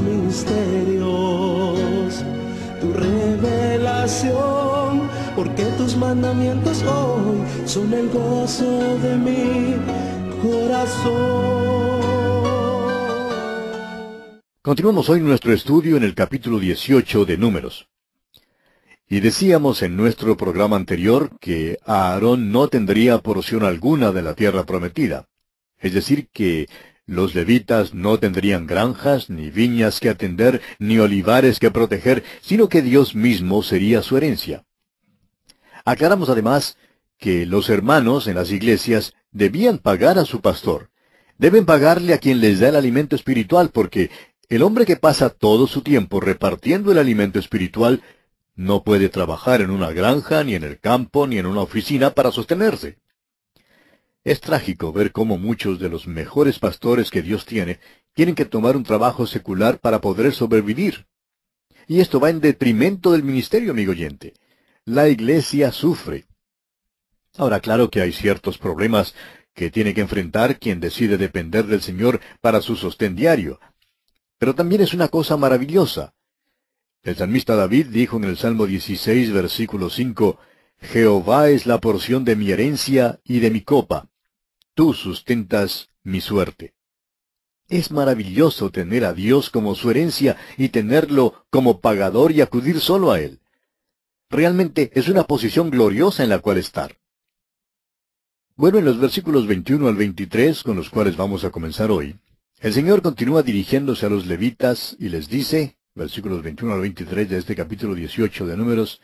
misterios, tu revelación, porque tus mandamientos hoy son el gozo de mi corazón. Continuamos hoy nuestro estudio en el capítulo 18 de Números. Y decíamos en nuestro programa anterior que Aarón no tendría porción alguna de la tierra prometida. Es decir, que los levitas no tendrían granjas, ni viñas que atender, ni olivares que proteger, sino que Dios mismo sería su herencia. Aclaramos además que los hermanos en las iglesias debían pagar a su pastor. Deben pagarle a quien les da el alimento espiritual porque el hombre que pasa todo su tiempo repartiendo el alimento espiritual no puede trabajar en una granja, ni en el campo, ni en una oficina para sostenerse. Es trágico ver cómo muchos de los mejores pastores que Dios tiene tienen que tomar un trabajo secular para poder sobrevivir. Y esto va en detrimento del ministerio, amigo oyente. La iglesia sufre. Ahora, claro que hay ciertos problemas que tiene que enfrentar quien decide depender del Señor para su sostén diario. Pero también es una cosa maravillosa. El salmista David dijo en el Salmo 16, versículo 5, Jehová es la porción de mi herencia y de mi copa tú sustentas mi suerte. Es maravilloso tener a Dios como su herencia y tenerlo como pagador y acudir solo a Él. Realmente es una posición gloriosa en la cual estar. Bueno, en los versículos 21 al 23, con los cuales vamos a comenzar hoy, el Señor continúa dirigiéndose a los levitas y les dice, versículos 21 al 23 de este capítulo 18 de Números,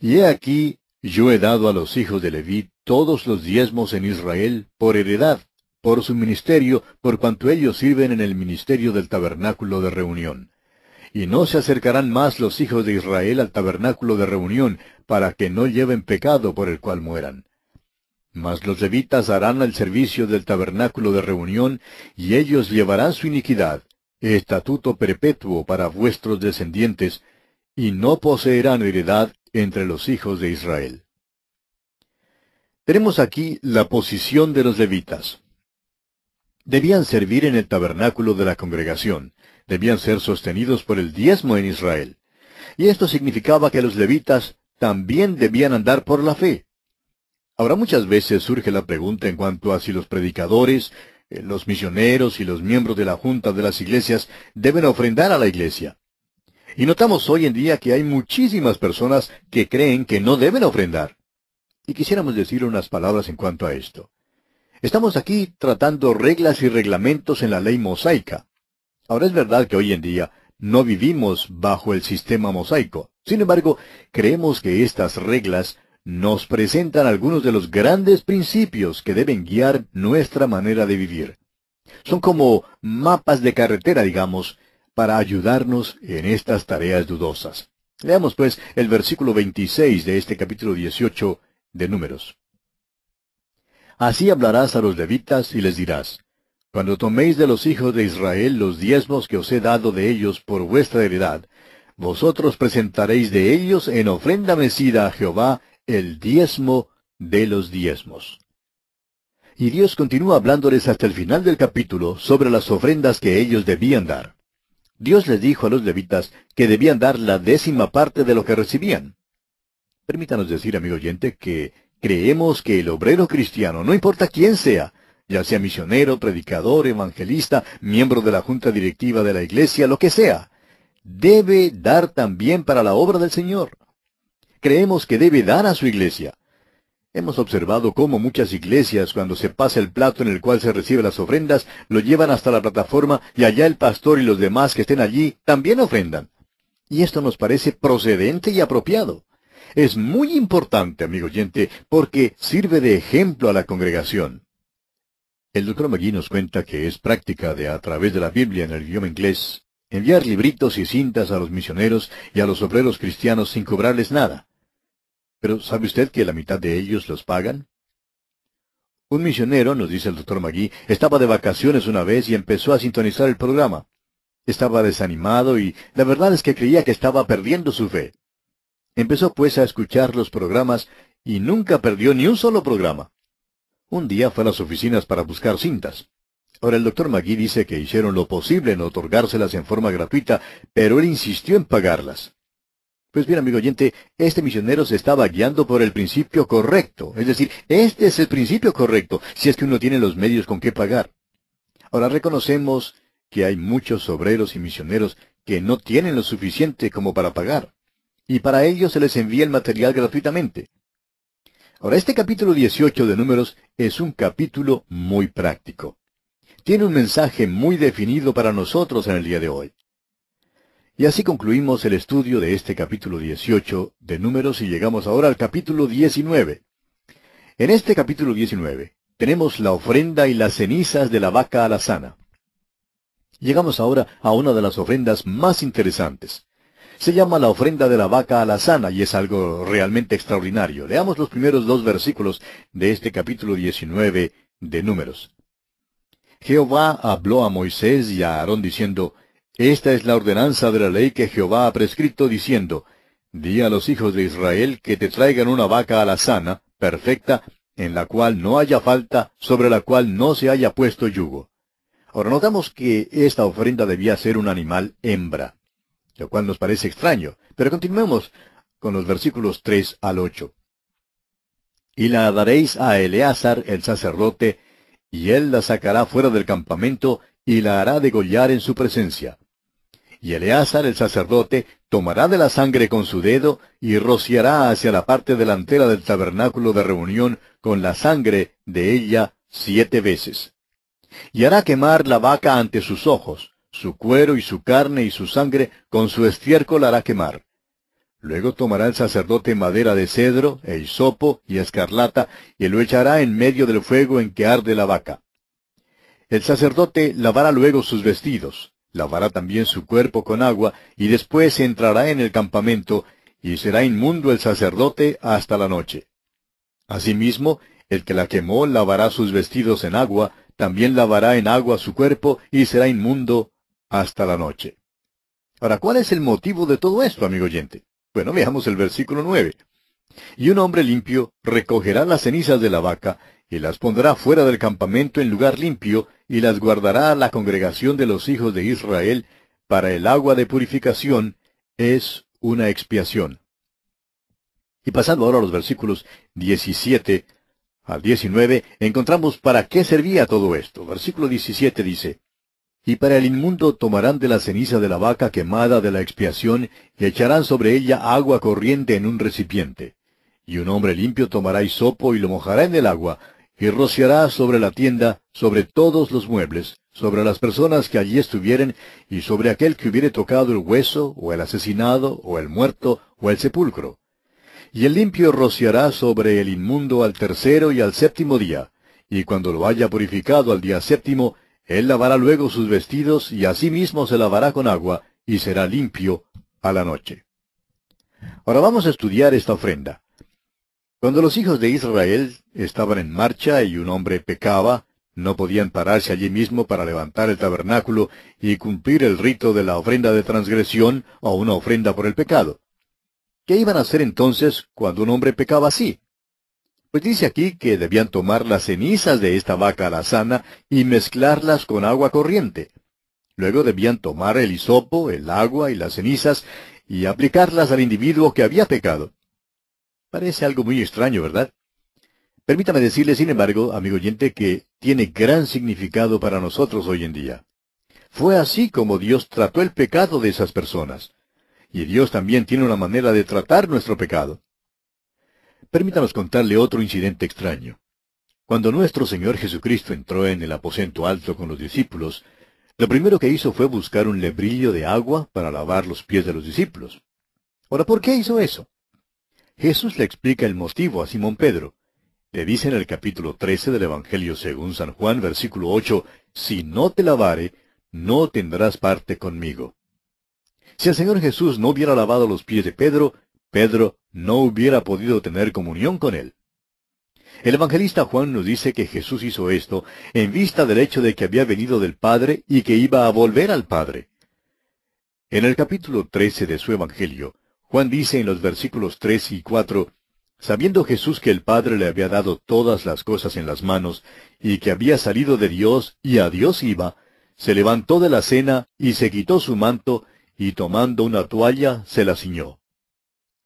Y he aquí, yo he dado a los hijos de Leví todos los diezmos en Israel por heredad, por su ministerio, por cuanto ellos sirven en el ministerio del tabernáculo de reunión. Y no se acercarán más los hijos de Israel al tabernáculo de reunión, para que no lleven pecado por el cual mueran. Mas los levitas harán el servicio del tabernáculo de reunión, y ellos llevarán su iniquidad, estatuto perpetuo para vuestros descendientes, y no poseerán heredad entre los hijos de Israel. Tenemos aquí la posición de los levitas. Debían servir en el tabernáculo de la congregación, debían ser sostenidos por el diezmo en Israel. Y esto significaba que los levitas también debían andar por la fe. Ahora muchas veces surge la pregunta en cuanto a si los predicadores, eh, los misioneros y los miembros de la junta de las iglesias deben ofrendar a la iglesia. Y notamos hoy en día que hay muchísimas personas que creen que no deben ofrendar. Y quisiéramos decir unas palabras en cuanto a esto. Estamos aquí tratando reglas y reglamentos en la ley mosaica. Ahora es verdad que hoy en día no vivimos bajo el sistema mosaico. Sin embargo, creemos que estas reglas nos presentan algunos de los grandes principios que deben guiar nuestra manera de vivir. Son como mapas de carretera, digamos, para ayudarnos en estas tareas dudosas. Leamos pues el versículo 26 de este capítulo 18 de Números. Así hablarás a los levitas y les dirás, Cuando toméis de los hijos de Israel los diezmos que os he dado de ellos por vuestra heredad, vosotros presentaréis de ellos en ofrenda mecida a Jehová el diezmo de los diezmos. Y Dios continúa hablándoles hasta el final del capítulo sobre las ofrendas que ellos debían dar. Dios les dijo a los levitas que debían dar la décima parte de lo que recibían. Permítanos decir, amigo oyente, que creemos que el obrero cristiano, no importa quién sea, ya sea misionero, predicador, evangelista, miembro de la junta directiva de la iglesia, lo que sea, debe dar también para la obra del Señor. Creemos que debe dar a su iglesia. Hemos observado cómo muchas iglesias, cuando se pasa el plato en el cual se reciben las ofrendas, lo llevan hasta la plataforma y allá el pastor y los demás que estén allí también ofrendan. Y esto nos parece procedente y apropiado. Es muy importante, amigo oyente, porque sirve de ejemplo a la congregación. El doctor Magui nos cuenta que es práctica de a través de la Biblia en el idioma inglés enviar libritos y cintas a los misioneros y a los obreros cristianos sin cobrarles nada. Pero ¿sabe usted que la mitad de ellos los pagan? Un misionero, nos dice el doctor Magui, estaba de vacaciones una vez y empezó a sintonizar el programa. Estaba desanimado y la verdad es que creía que estaba perdiendo su fe. Empezó pues a escuchar los programas y nunca perdió ni un solo programa. Un día fue a las oficinas para buscar cintas. Ahora el doctor Magui dice que hicieron lo posible en otorgárselas en forma gratuita, pero él insistió en pagarlas. Pues bien, amigo oyente, este misionero se estaba guiando por el principio correcto. Es decir, este es el principio correcto, si es que uno tiene los medios con qué pagar. Ahora reconocemos que hay muchos obreros y misioneros que no tienen lo suficiente como para pagar. Y para ellos se les envía el material gratuitamente. Ahora, este capítulo 18 de Números es un capítulo muy práctico. Tiene un mensaje muy definido para nosotros en el día de hoy. Y así concluimos el estudio de este capítulo 18 de números y llegamos ahora al capítulo 19. En este capítulo 19 tenemos la ofrenda y las cenizas de la vaca alazana. Llegamos ahora a una de las ofrendas más interesantes. Se llama la ofrenda de la vaca alazana y es algo realmente extraordinario. Leamos los primeros dos versículos de este capítulo 19 de números. Jehová habló a Moisés y a Aarón diciendo, esta es la ordenanza de la ley que Jehová ha prescrito, diciendo, Di a los hijos de Israel que te traigan una vaca a la sana, perfecta, en la cual no haya falta, sobre la cual no se haya puesto yugo. Ahora notamos que esta ofrenda debía ser un animal hembra, lo cual nos parece extraño, pero continuemos con los versículos 3 al 8. Y la daréis a Eleazar el sacerdote, y él la sacará fuera del campamento, y la hará degollar en su presencia y Eleazar el sacerdote tomará de la sangre con su dedo y rociará hacia la parte delantera del tabernáculo de reunión con la sangre de ella siete veces. Y hará quemar la vaca ante sus ojos, su cuero y su carne y su sangre con su estiércol hará quemar. Luego tomará el sacerdote madera de cedro, e hisopo y escarlata, y lo echará en medio del fuego en que arde la vaca. El sacerdote lavará luego sus vestidos, lavará también su cuerpo con agua, y después entrará en el campamento, y será inmundo el sacerdote hasta la noche. Asimismo, el que la quemó lavará sus vestidos en agua, también lavará en agua su cuerpo, y será inmundo hasta la noche. Ahora, ¿cuál es el motivo de todo esto, amigo oyente? Bueno, veamos el versículo nueve. Y un hombre limpio recogerá las cenizas de la vaca, y las pondrá fuera del campamento en lugar limpio, y las guardará la congregación de los hijos de Israel para el agua de purificación, es una expiación. Y pasando ahora a los versículos 17 al 19, encontramos para qué servía todo esto. Versículo 17 dice, Y para el inmundo tomarán de la ceniza de la vaca quemada de la expiación y echarán sobre ella agua corriente en un recipiente. Y un hombre limpio tomará hisopo y lo mojará en el agua, y rociará sobre la tienda, sobre todos los muebles, sobre las personas que allí estuvieren, y sobre aquel que hubiere tocado el hueso, o el asesinado, o el muerto, o el sepulcro. Y el limpio rociará sobre el inmundo al tercero y al séptimo día, y cuando lo haya purificado al día séptimo, él lavará luego sus vestidos, y asimismo se lavará con agua, y será limpio a la noche. Ahora vamos a estudiar esta ofrenda. Cuando los hijos de Israel estaban en marcha y un hombre pecaba, no podían pararse allí mismo para levantar el tabernáculo y cumplir el rito de la ofrenda de transgresión o una ofrenda por el pecado. ¿Qué iban a hacer entonces cuando un hombre pecaba así? Pues dice aquí que debían tomar las cenizas de esta vaca sana y mezclarlas con agua corriente. Luego debían tomar el hisopo, el agua y las cenizas y aplicarlas al individuo que había pecado. Parece algo muy extraño, ¿verdad? Permítame decirle, sin embargo, amigo oyente, que tiene gran significado para nosotros hoy en día. Fue así como Dios trató el pecado de esas personas. Y Dios también tiene una manera de tratar nuestro pecado. Permítanos contarle otro incidente extraño. Cuando nuestro Señor Jesucristo entró en el aposento alto con los discípulos, lo primero que hizo fue buscar un lebrillo de agua para lavar los pies de los discípulos. Ahora, ¿por qué hizo eso? Jesús le explica el motivo a Simón Pedro. Le dice en el capítulo 13 del Evangelio según San Juan, versículo 8, Si no te lavare, no tendrás parte conmigo. Si el Señor Jesús no hubiera lavado los pies de Pedro, Pedro no hubiera podido tener comunión con él. El evangelista Juan nos dice que Jesús hizo esto en vista del hecho de que había venido del Padre y que iba a volver al Padre. En el capítulo 13 de su Evangelio, Juan dice en los versículos tres y cuatro Sabiendo Jesús que el Padre le había dado todas las cosas en las manos, y que había salido de Dios y a Dios iba, se levantó de la cena y se quitó su manto, y tomando una toalla se la ciñó.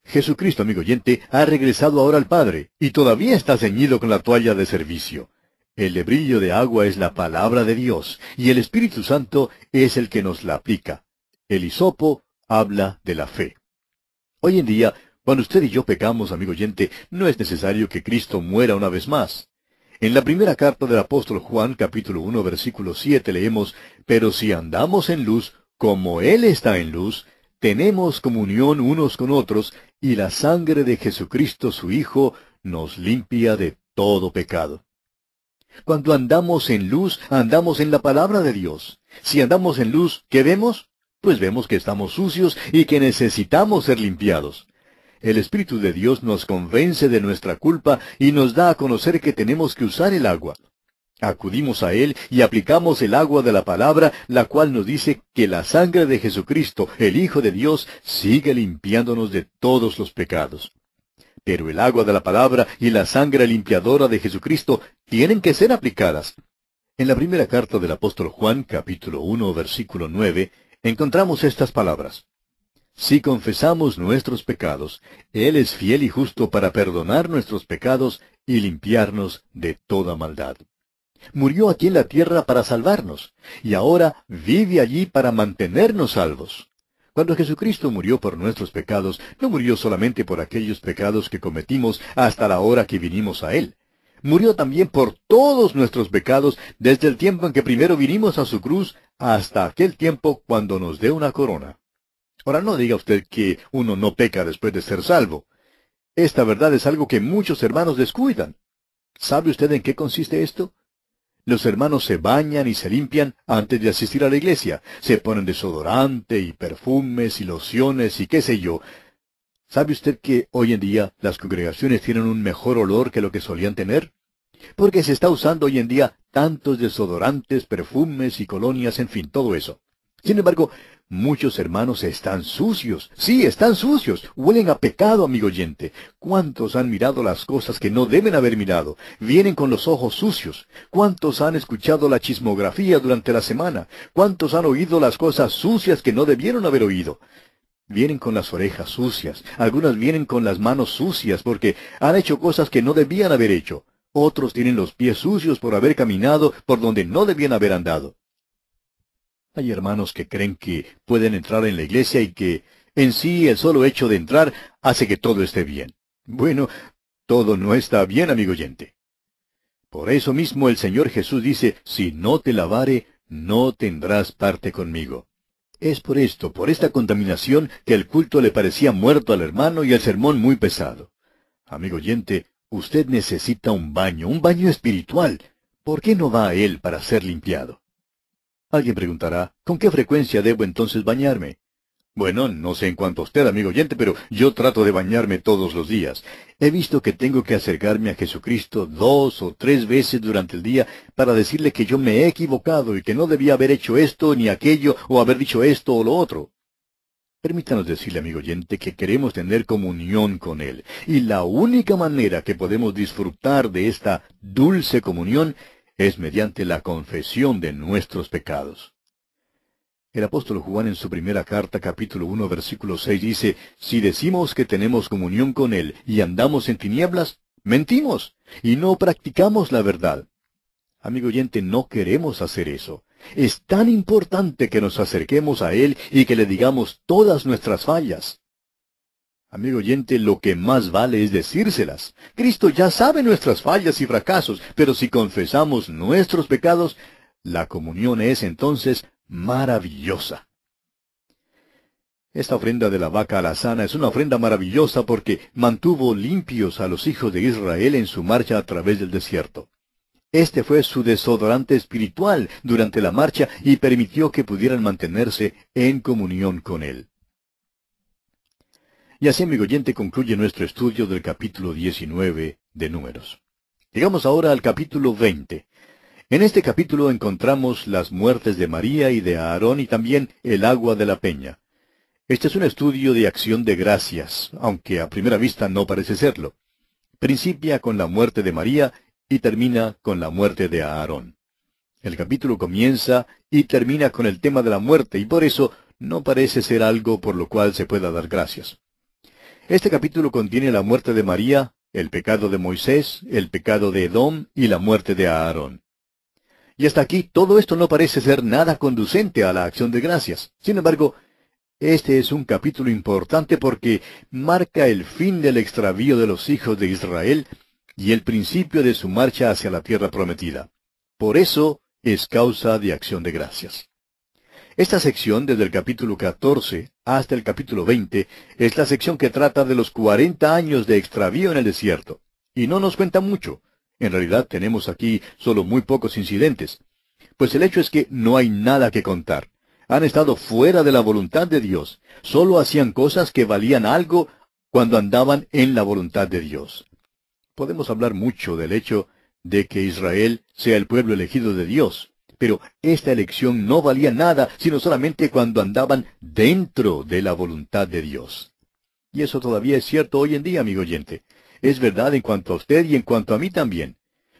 Jesucristo, amigo oyente, ha regresado ahora al Padre, y todavía está ceñido con la toalla de servicio. El lebrillo de agua es la palabra de Dios, y el Espíritu Santo es el que nos la aplica. El hisopo habla de la fe. Hoy en día, cuando usted y yo pecamos, amigo oyente, no es necesario que Cristo muera una vez más. En la primera carta del apóstol Juan, capítulo 1, versículo 7, leemos, Pero si andamos en luz, como Él está en luz, tenemos comunión unos con otros, y la sangre de Jesucristo su Hijo nos limpia de todo pecado. Cuando andamos en luz, andamos en la palabra de Dios. Si andamos en luz, ¿qué vemos? pues vemos que estamos sucios y que necesitamos ser limpiados. El Espíritu de Dios nos convence de nuestra culpa y nos da a conocer que tenemos que usar el agua. Acudimos a Él y aplicamos el agua de la palabra, la cual nos dice que la sangre de Jesucristo, el Hijo de Dios, sigue limpiándonos de todos los pecados. Pero el agua de la palabra y la sangre limpiadora de Jesucristo tienen que ser aplicadas. En la primera carta del apóstol Juan, capítulo 1, versículo 9, encontramos estas palabras. Si confesamos nuestros pecados, Él es fiel y justo para perdonar nuestros pecados y limpiarnos de toda maldad. Murió aquí en la tierra para salvarnos, y ahora vive allí para mantenernos salvos. Cuando Jesucristo murió por nuestros pecados, no murió solamente por aquellos pecados que cometimos hasta la hora que vinimos a Él. Murió también por todos nuestros pecados desde el tiempo en que primero vinimos a su cruz hasta aquel tiempo cuando nos dé una corona. Ahora no diga usted que uno no peca después de ser salvo. Esta verdad es algo que muchos hermanos descuidan. ¿Sabe usted en qué consiste esto? Los hermanos se bañan y se limpian antes de asistir a la iglesia. Se ponen desodorante y perfumes y lociones y qué sé yo. ¿Sabe usted que hoy en día las congregaciones tienen un mejor olor que lo que solían tener? porque se está usando hoy en día tantos desodorantes, perfumes y colonias, en fin, todo eso. Sin embargo, muchos hermanos están sucios. Sí, están sucios. Huelen a pecado, amigo oyente. ¿Cuántos han mirado las cosas que no deben haber mirado? Vienen con los ojos sucios. ¿Cuántos han escuchado la chismografía durante la semana? ¿Cuántos han oído las cosas sucias que no debieron haber oído? Vienen con las orejas sucias, algunas vienen con las manos sucias porque han hecho cosas que no debían haber hecho. Otros tienen los pies sucios por haber caminado por donde no debían haber andado. Hay hermanos que creen que pueden entrar en la iglesia y que en sí el solo hecho de entrar hace que todo esté bien. Bueno, todo no está bien, amigo oyente. Por eso mismo el Señor Jesús dice, si no te lavare, no tendrás parte conmigo. Es por esto, por esta contaminación, que el culto le parecía muerto al hermano y el sermón muy pesado. Amigo oyente, Usted necesita un baño, un baño espiritual. ¿Por qué no va a él para ser limpiado? Alguien preguntará, ¿con qué frecuencia debo entonces bañarme? Bueno, no sé en cuanto a usted, amigo oyente, pero yo trato de bañarme todos los días. He visto que tengo que acercarme a Jesucristo dos o tres veces durante el día para decirle que yo me he equivocado y que no debía haber hecho esto ni aquello o haber dicho esto o lo otro. Permítanos decirle, amigo oyente, que queremos tener comunión con Él. Y la única manera que podemos disfrutar de esta dulce comunión es mediante la confesión de nuestros pecados. El apóstol Juan en su primera carta, capítulo 1, versículo 6, dice, Si decimos que tenemos comunión con Él y andamos en tinieblas, mentimos y no practicamos la verdad. Amigo oyente, no queremos hacer eso. Es tan importante que nos acerquemos a Él y que le digamos todas nuestras fallas. Amigo oyente, lo que más vale es decírselas. Cristo ya sabe nuestras fallas y fracasos, pero si confesamos nuestros pecados, la comunión es entonces maravillosa. Esta ofrenda de la vaca alazana es una ofrenda maravillosa porque mantuvo limpios a los hijos de Israel en su marcha a través del desierto. Este fue su desodorante espiritual durante la marcha y permitió que pudieran mantenerse en comunión con Él. Y así, amigo oyente, concluye nuestro estudio del capítulo 19 de Números. Llegamos ahora al capítulo 20. En este capítulo encontramos las muertes de María y de Aarón y también el agua de la peña. Este es un estudio de acción de gracias, aunque a primera vista no parece serlo. Principia con la muerte de María y termina con la muerte de Aarón. El capítulo comienza y termina con el tema de la muerte y por eso no parece ser algo por lo cual se pueda dar gracias. Este capítulo contiene la muerte de María, el pecado de Moisés, el pecado de Edom y la muerte de Aarón. Y hasta aquí todo esto no parece ser nada conducente a la acción de gracias. Sin embargo, este es un capítulo importante porque marca el fin del extravío de los hijos de Israel y el principio de su marcha hacia la tierra prometida. Por eso es causa de acción de gracias. Esta sección, desde el capítulo 14 hasta el capítulo 20, es la sección que trata de los 40 años de extravío en el desierto. Y no nos cuenta mucho. En realidad tenemos aquí solo muy pocos incidentes. Pues el hecho es que no hay nada que contar. Han estado fuera de la voluntad de Dios. Solo hacían cosas que valían algo cuando andaban en la voluntad de Dios. Podemos hablar mucho del hecho de que Israel sea el pueblo elegido de Dios, pero esta elección no valía nada sino solamente cuando andaban dentro de la voluntad de Dios. Y eso todavía es cierto hoy en día, amigo oyente. Es verdad en cuanto a usted y en cuanto a mí también.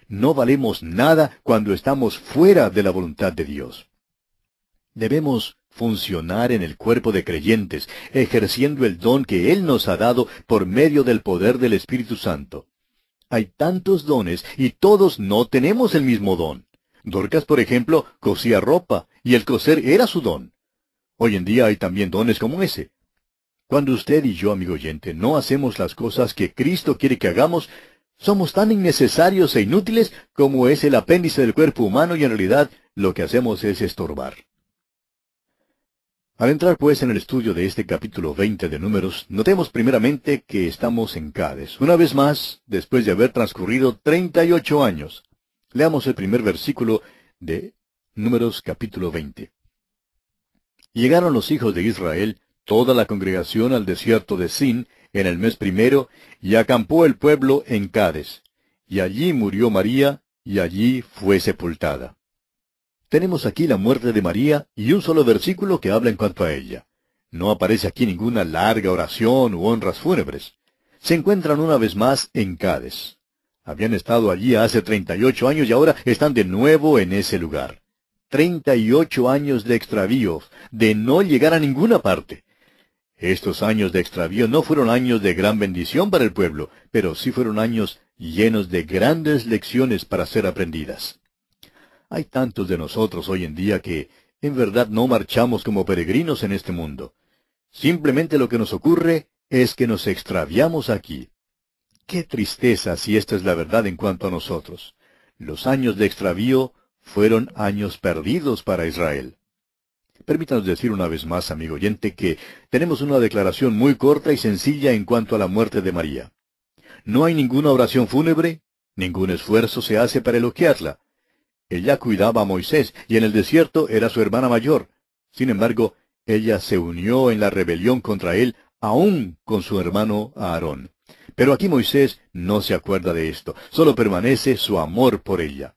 No valemos nada cuando estamos fuera de la voluntad de Dios. Debemos funcionar en el cuerpo de creyentes, ejerciendo el don que Él nos ha dado por medio del poder del Espíritu Santo. Hay tantos dones y todos no tenemos el mismo don. Dorcas, por ejemplo, cosía ropa y el coser era su don. Hoy en día hay también dones como ese. Cuando usted y yo, amigo oyente, no hacemos las cosas que Cristo quiere que hagamos, somos tan innecesarios e inútiles como es el apéndice del cuerpo humano y en realidad lo que hacemos es estorbar. Al entrar pues en el estudio de este capítulo 20 de números, notemos primeramente que estamos en Cádiz, una vez más, después de haber transcurrido 38 años. Leamos el primer versículo de números capítulo 20. Llegaron los hijos de Israel, toda la congregación al desierto de Sin, en el mes primero, y acampó el pueblo en Cádiz. Y allí murió María, y allí fue sepultada. Tenemos aquí la muerte de María y un solo versículo que habla en cuanto a ella. No aparece aquí ninguna larga oración u honras fúnebres. Se encuentran una vez más en Cádiz. Habían estado allí hace treinta y ocho años y ahora están de nuevo en ese lugar. Treinta y ocho años de extravío, de no llegar a ninguna parte. Estos años de extravío no fueron años de gran bendición para el pueblo, pero sí fueron años llenos de grandes lecciones para ser aprendidas. Hay tantos de nosotros hoy en día que, en verdad, no marchamos como peregrinos en este mundo. Simplemente lo que nos ocurre es que nos extraviamos aquí. Qué tristeza si esta es la verdad en cuanto a nosotros. Los años de extravío fueron años perdidos para Israel. Permítanos decir una vez más, amigo oyente, que tenemos una declaración muy corta y sencilla en cuanto a la muerte de María. No hay ninguna oración fúnebre, ningún esfuerzo se hace para elogiarla. Ella cuidaba a Moisés y en el desierto era su hermana mayor. Sin embargo, ella se unió en la rebelión contra él aún con su hermano Aarón. Pero aquí Moisés no se acuerda de esto, solo permanece su amor por ella.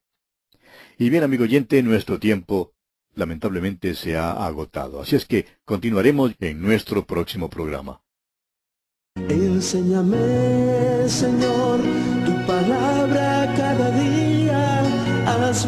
Y bien, amigo oyente, nuestro tiempo lamentablemente se ha agotado, así es que continuaremos en nuestro próximo programa. Enséñame, Señor, tu palabra cada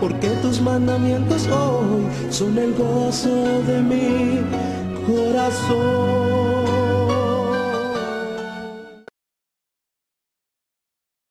porque tus mandamientos hoy son el gozo de mi corazón.